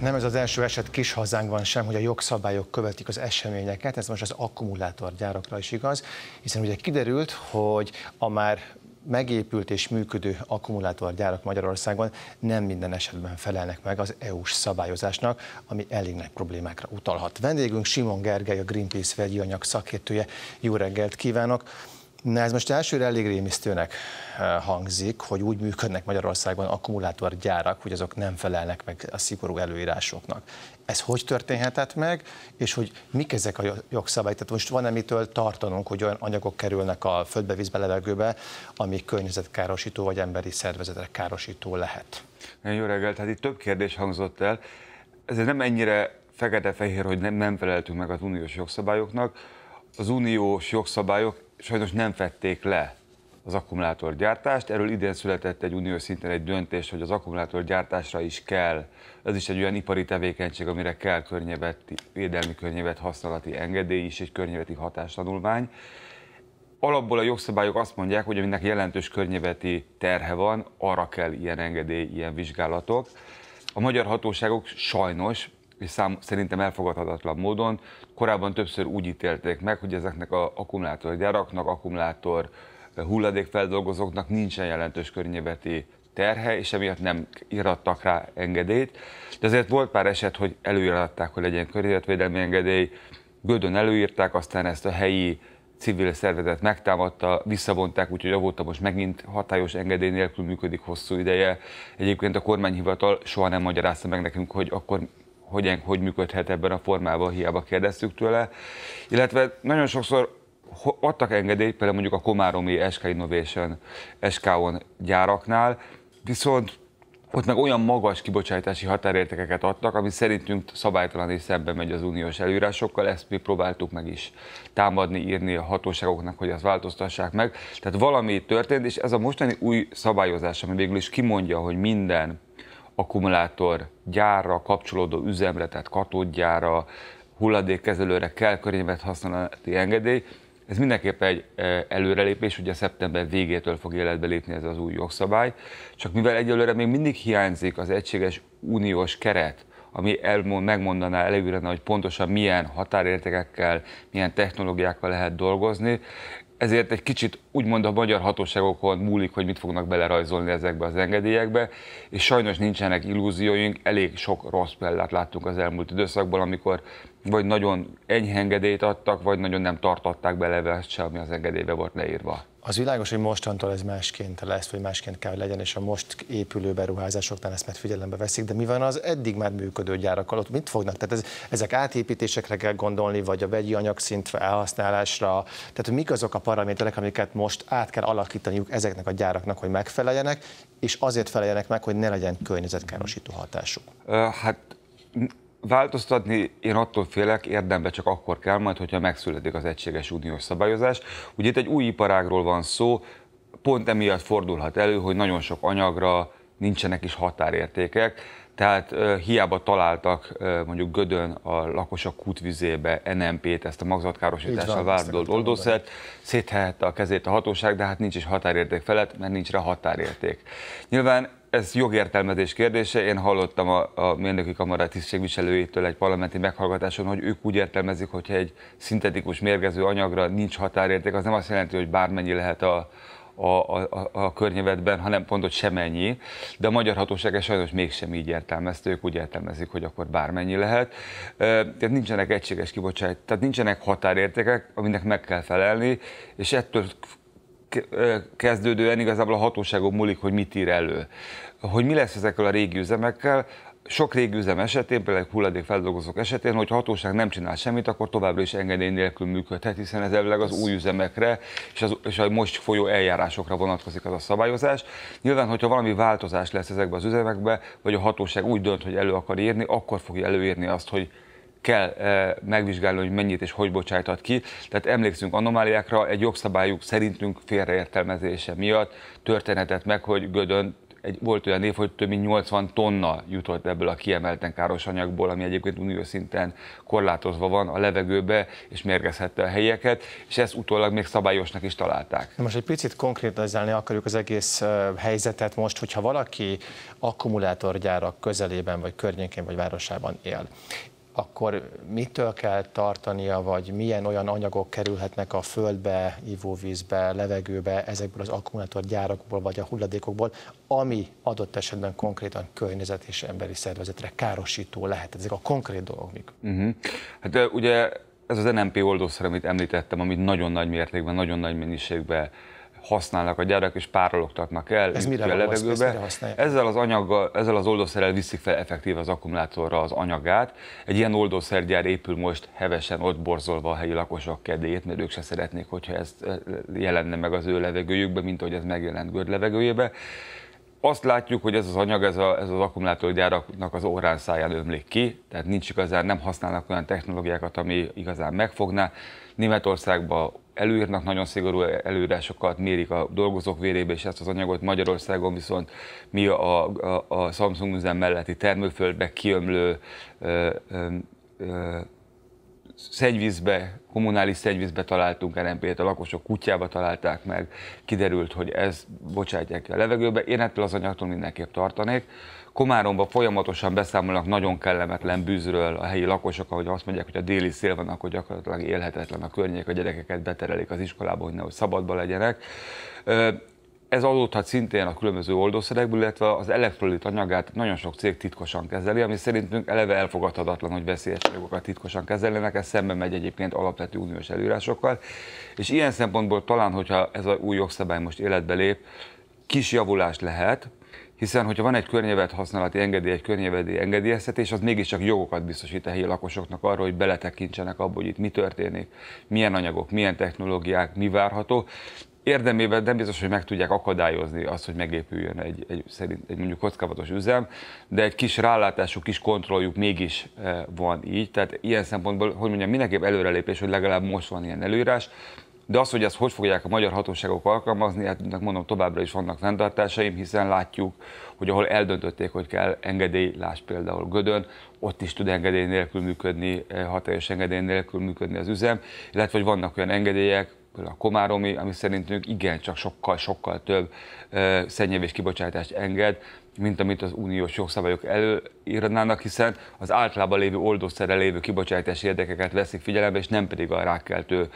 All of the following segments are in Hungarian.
Nem ez az első eset kis hazánkban sem, hogy a jogszabályok követik az eseményeket, ez most az akkumulátorgyárakra is igaz, hiszen ugye kiderült, hogy a már megépült és működő akkumulátorgyárak Magyarországon nem minden esetben felelnek meg az EU-s szabályozásnak, ami elég nagy problémákra utalhat. Vendégünk Simon Gergely, a Greenpeace vegyi anyag szakértője. Jó reggelt kívánok! Na ez most elsőre elég rémisztőnek eh, hangzik, hogy úgy működnek Magyarországon akkumulátorgyárak, hogy azok nem felelnek meg a szigorú előírásoknak. Ez hogy történhetett meg, és hogy mik ezek a jogszabály? Tehát most van-e mitől tartanunk, hogy olyan anyagok kerülnek a földbe, vízbe, levegőbe, ami környezetkárosító vagy emberi szervezetre károsító lehet? Nagyon jó reggelt, hát itt több kérdés hangzott el. Ez nem ennyire fekete-fehér, hogy nem, nem feleltünk meg az uniós jogszabályoknak. Az uniós jogszabályok sajnos nem fették le az akkumulátorgyártást. Erről idén született egy uniós szinten egy döntés, hogy az akkumulátorgyártásra is kell. Ez is egy olyan ipari tevékenység, amire kell környezeti, védelmi környévet használati engedély is egy környéveti hatástanulmány. Alapból a jogszabályok azt mondják, hogy aminek jelentős környezeti terhe van, arra kell ilyen engedély, ilyen vizsgálatok. A magyar hatóságok sajnos és szám, szerintem elfogadhatatlan módon. Korábban többször úgy ítélték meg, hogy ezeknek a gyáraknak akkumulátor eh, hulladékfeldolgozóknak nincsen jelentős környezeti terhe, és emiatt nem irattak rá engedélyt. De azért volt pár eset, hogy előírták, hogy legyen környezetvédelmi engedély, Gödön előírták, aztán ezt a helyi civil szervezet megtámadta, visszavonták, úgyhogy avóta most megint hatályos engedély nélkül működik hosszú ideje. Egyébként a kormányhivatal soha nem magyarázta meg nekünk, hogy akkor hogy, hogy működhet ebben a formában, hiába kérdeztük tőle. Illetve nagyon sokszor adtak engedélyt, például mondjuk a Komáromi SK Innovation SK-on gyáraknál, viszont ott meg olyan magas kibocsátási határértékeket adtak, ami szerintünk szabálytalan és szembe megy az uniós előírásokkal, ezt mi próbáltuk meg is támadni, írni a hatóságoknak, hogy ezt változtassák meg. Tehát valami történt, és ez a mostani új szabályozás, ami végül is kimondja, hogy minden akkumulátor gyárra, kapcsolódó üzemre, tehát katódgyára, hulladékkezelőre kell környevet használati engedély. Ez mindenképpen egy e, előrelépés, ugye szeptember végétől fog életbe lépni ez az új jogszabály, csak mivel egyelőre még mindig hiányzik az egységes uniós keret, ami elmond, megmondaná előre, hogy pontosan milyen határértékekkel, milyen technológiákkal lehet dolgozni, ezért egy kicsit úgymond a magyar hatóságokon múlik, hogy mit fognak belerajzolni ezekbe az engedélyekbe, és sajnos nincsenek illúzióink, elég sok rossz példát láttunk az elmúlt időszakban, amikor vagy nagyon enyhe engedélyt adtak, vagy nagyon nem tartották bele sem, ami az engedélybe volt leírva. Az világos, hogy mostantól ez másként lesz, vagy másként kell, hogy legyen, és a most épülő beruházásoknál ezt meg figyelembe veszik, de mi van az eddig már működő gyárak alatt? Mit fognak? Tehát ez, ezek átépítésekre kell gondolni, vagy a vegyi anyagszint elhasználásra? tehát mik azok a paraméterek, amiket most át kell alakítaniuk ezeknek a gyáraknak, hogy megfeleljenek, és azért feleljenek meg, hogy ne legyen környezetkárosító hatásuk? Hát Változtatni én attól félek, érdembe csak akkor kell majd, hogyha megszületik az egységes uniós szabályozás. Ugye itt egy új iparágról van szó, pont emiatt fordulhat elő, hogy nagyon sok anyagra nincsenek is határértékek, tehát uh, hiába találtak uh, mondjuk Gödön a lakosok kútvizébe NMP-t, ezt a magzatkárosítással vádol oldószert, széthehette a kezét a hatóság, de hát nincs is határérték felett, mert nincs rá határérték. Nyilván ez jogértelmezés kérdése. Én hallottam a, a mérnöki kamara tisztségviselőjétől egy parlamenti meghallgatáson, hogy ők úgy értelmezik, hogyha egy szintetikus mérgező anyagra nincs határérték, az nem azt jelenti, hogy bármennyi lehet a, a, a, a környezetben, hanem pont, hogy semennyi. De a magyar hatóság sajnos mégsem így értelmezte, ők úgy értelmezik, hogy akkor bármennyi lehet. Tehát nincsenek egységes kibocsátás. tehát nincsenek határértékek, aminek meg kell felelni, és ettől kezdődően igazából a hatóságok múlik, hogy mit ír elő. Hogy mi lesz ezekkel a régi üzemekkel, sok régi üzem esetén, például hulladékfeldolgozók esetén, hogy a hatóság nem csinál semmit, akkor továbbra is engedély nélkül működhet, hiszen ez elvileg az új üzemekre és, az, és a most folyó eljárásokra vonatkozik az a szabályozás. Nyilván, hogyha valami változás lesz ezekben az üzemekben, vagy a hatóság úgy dönt, hogy elő akar írni, akkor fogja előírni azt, hogy kell megvizsgálni, hogy mennyit és hogy bocsájtat ki. Tehát emlékszünk anomáliákra, egy jogszabályuk szerintünk félreértelmezése miatt történhetett meg, hogy Gödön egy, volt olyan év, hogy több mint 80 tonna jutott ebből a kiemelten káros anyagból, ami egyébként uniós szinten korlátozva van a levegőbe, és mérgezhette a helyeket, és ezt utólag még szabályosnak is találták. Na most egy picit konkrétizálni akarjuk az egész helyzetet most, hogyha valaki akkumulátorgyárak közelében, vagy környékén, vagy városában él, akkor mitől kell tartania, vagy milyen olyan anyagok kerülhetnek a földbe, ivóvízbe, levegőbe, ezekből az akkumulátorgyárakból, vagy a hulladékokból, ami adott esetben konkrétan környezet és emberi szervezetre károsító lehet. Ezek a konkrét dolgok. Uh-huh. Hát ugye ez az NMP oldószer, amit említettem, amit nagyon nagy mértékben, nagyon nagy mennyiségben használnak a gyerek és párologtatnak el Ez mire a levegőbe. ezzel az anyaggal, ezzel az oldószerrel viszik fel effektív az akkumulátorra az anyagát. Egy ilyen oldószergyár épül most hevesen ott borzolva a helyi lakosok kedélyét, mert ők se szeretnék, hogyha ez eh, jelenne meg az ő levegőjükbe, mint ahogy ez megjelent Görd levegőjébe azt látjuk, hogy ez az anyag, ez, a, ez az akkumulátorgyáraknak az órán száján ömlik ki, tehát nincs igazán, nem használnak olyan technológiákat, ami igazán megfogná. Németországban előírnak nagyon szigorú előírásokat, mérik a dolgozók vérébe és ezt az anyagot. Magyarországon viszont mi a, a, a Samsung üzem melletti termőföldbe kiömlő ö, ö, ö, szennyvízbe, kommunális szennyvízbe találtunk RMP-t, a lakosok kutyába találták meg, kiderült, hogy ez bocsátják ki a levegőbe. Én ettől az anyagtól mindenképp tartanék. Komáromban folyamatosan beszámolnak nagyon kellemetlen bűzről a helyi lakosok, ahogy azt mondják, hogy a déli szél van, akkor gyakorlatilag élhetetlen a környék, a gyerekeket beterelik az iskolába, hogy nehogy szabadba legyenek ez adódhat szintén a különböző oldószerekből, illetve az elektrolit anyagát nagyon sok cég titkosan kezeli, ami szerintünk eleve elfogadhatatlan, hogy veszélyes anyagokat titkosan kezelnek, ez szemben megy egyébként alapvető uniós előírásokkal, és ilyen szempontból talán, hogyha ez a új jogszabály most életbe lép, kis javulás lehet, hiszen hogyha van egy környévet használati engedély, egy környévedi engedélyeztetés, az mégiscsak jogokat biztosít a helyi lakosoknak arra, hogy beletekintsenek abba, hogy itt mi történik, milyen anyagok, milyen technológiák, mi várható, érdemében nem biztos, hogy meg tudják akadályozni azt, hogy megépüljön egy, egy, szerint, egy mondjuk kockávatos üzem, de egy kis rálátásuk, kis kontrolljuk mégis eh, van így. Tehát ilyen szempontból, hogy mondjam, mindenképp előrelépés, hogy legalább most van ilyen előírás, de az, hogy ezt hogy fogják a magyar hatóságok alkalmazni, hát mondom, továbbra is vannak fenntartásaim, hiszen látjuk, hogy ahol eldöntötték, hogy kell engedély, láss például Gödön, ott is tud engedély nélkül működni, eh, hatályos engedély nélkül működni az üzem, illetve hogy vannak olyan engedélyek, például a Komáromi, ami szerintünk igen csak sokkal, sokkal több szennyevés kibocsátást enged, mint amit az uniós jogszabályok előírnának, hiszen az általában lévő oldószerrel lévő kibocsátási érdekeket veszik figyelembe, és nem pedig a rákkeltő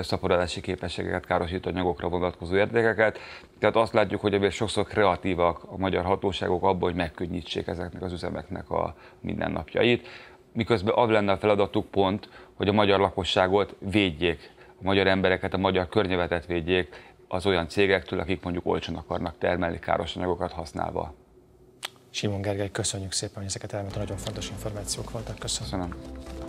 szaporodási képességeket, károsító anyagokra vonatkozó érdekeket. Tehát azt látjuk, hogy azért sokszor kreatívak a magyar hatóságok abban, hogy megkönnyítsék ezeknek az üzemeknek a mindennapjait, miközben az lenne a feladatuk pont, hogy a magyar lakosságot védjék a magyar embereket, a magyar környezetet védjék az olyan cégektől, akik mondjuk olcsón akarnak termelni káros anyagokat használva. Simon Gergely, köszönjük szépen, hogy ezeket elmondta, nagyon fontos információk voltak. Köszönöm. köszönöm.